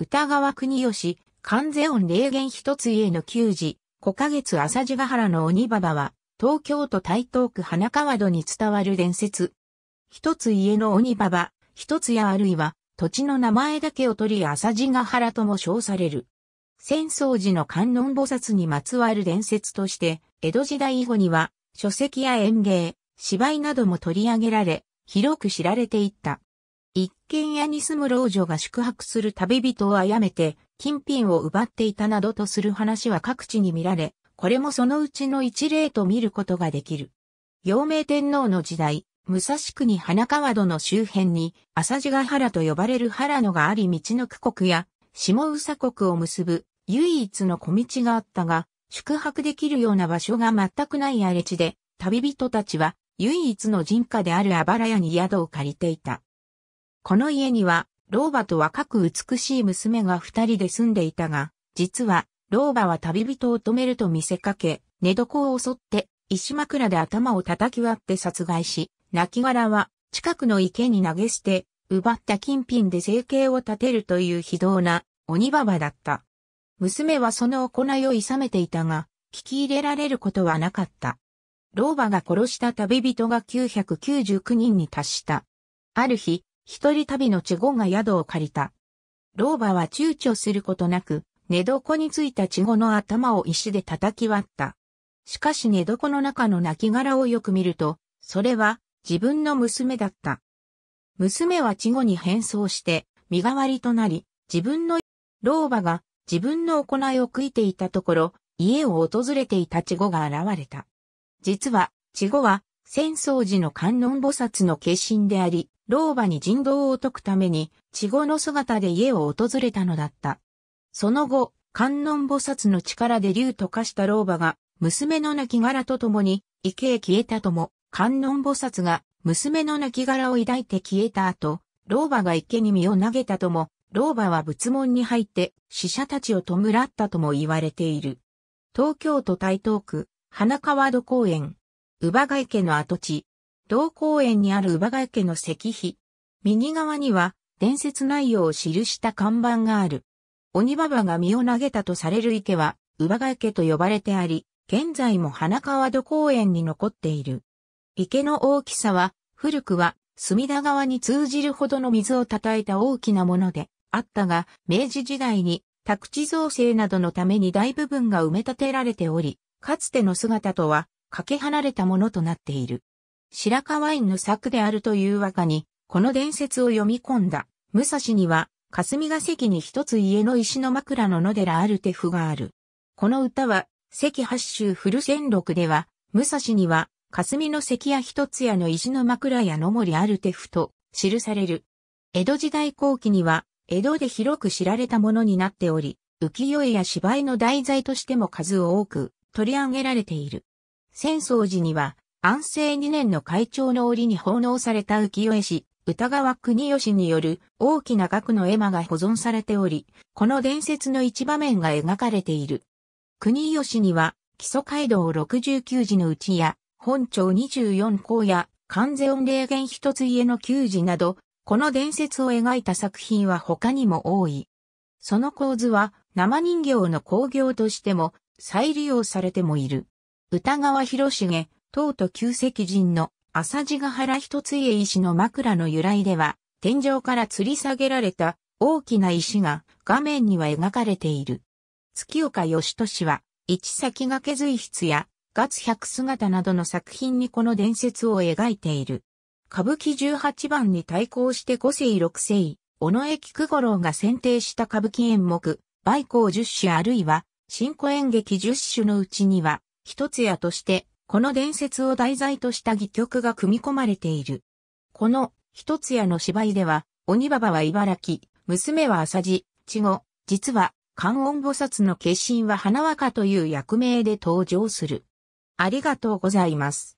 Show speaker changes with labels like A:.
A: 歌川国吉、関税音霊言一つ家の給仕、古花月朝地ヶ原の鬼婆バは、東京都台東区花川戸に伝わる伝説。一つ家の鬼婆、バ、一つやあるいは、土地の名前だけを取り朝地ヶ原とも称される。戦争時の観音菩薩にまつわる伝説として、江戸時代以後には、書籍や演芸、芝居なども取り上げられ、広く知られていった。一軒家に住む老女が宿泊する旅人を殺めて、金品を奪っていたなどとする話は各地に見られ、これもそのうちの一例と見ることができる。陽明天皇の時代、武蔵国花川戸の周辺に、浅地ヶ原と呼ばれる原野があり道の区国や、下宇佐国を結ぶ唯一の小道があったが、宿泊できるような場所が全くない荒れ地で、旅人たちは唯一の人家であるあばら屋に宿を借りていた。この家には、老婆と若く美しい娘が二人で住んでいたが、実は、老婆は旅人を止めると見せかけ、寝床を襲って、石枕で頭を叩き割って殺害し、泣き殻は近くの池に投げ捨て、奪った金品で生計を立てるという非道な鬼婆婆だった。娘はその行いをいめていたが、聞き入れられることはなかった。老婆が殺した旅人が999人に達した。ある日、一人旅のチェゴが宿を借りた。老婆は躊躇することなく、寝床についたチェゴの頭を石で叩き割った。しかし寝床の中の亡骸をよく見ると、それは自分の娘だった。娘はチゴに変装して、身代わりとなり、自分の老婆が自分の行いを悔いていたところ、家を訪れていたチゴが現れた。実は、チゴは、戦争時の観音菩薩の化身であり、老婆に人道を解くために、稚語の姿で家を訪れたのだった。その後、観音菩薩の力で竜と化した老婆が、娘の亡骸と共に、池へ消えたとも、観音菩薩が、娘の亡骸を抱いて消えた後、老婆が池に身を投げたとも、老婆は仏門に入って、死者たちを弔ったとも言われている。東京都台東区、花川戸公園、乳母ヶ池の跡地、同公園にある姥ヶ池の石碑。右側には、伝説内容を記した看板がある。鬼馬場が身を投げたとされる池は、姥ヶ池と呼ばれてあり、現在も花川戸公園に残っている。池の大きさは、古くは隅田川に通じるほどの水を叩いた大きなものであったが、明治時代に宅地造成などのために大部分が埋め立てられており、かつての姿とはかけ離れたものとなっている。白河院の作であるという和歌に、この伝説を読み込んだ。武蔵には、霞が関に一つ家の石の枕の野寺ある手譜がある。この歌は、関八州古戦録では、武蔵には、霞の関や一つ屋の石の枕や野森ある手譜と記される。江戸時代後期には、江戸で広く知られたものになっており、浮世絵や芝居の題材としても数多く取り上げられている。戦争時には安政2年の会長の折に奉納された浮世絵師、歌川国吉による大きな額の絵馬が保存されており、この伝説の一場面が描かれている。国吉には、基礎街道69字のうちや、本町24校や、関税音霊源一つ家の9字など、この伝説を描いた作品は他にも多い。その構図は、生人形の工業としても、再利用されてもいる。歌川広重、唐と旧石人の浅地ヶ原一つ家石の枕の由来では、天井から吊り下げられた大きな石が画面には描かれている。月岡義俊は、一先駆け随筆や、月百姿などの作品にこの伝説を描いている。歌舞伎十八番に対抗して五世六世、尾上菊五郎が選定した歌舞伎演目、梅光十種あるいは、新古演劇十種のうちには、一つやとして、この伝説を題材とした戯曲が組み込まれている。この、一つ屋の芝居では、鬼婆は茨城、娘は浅地、稚語、実は、観音菩薩の化身は花若という役名で登場する。ありがとうございます。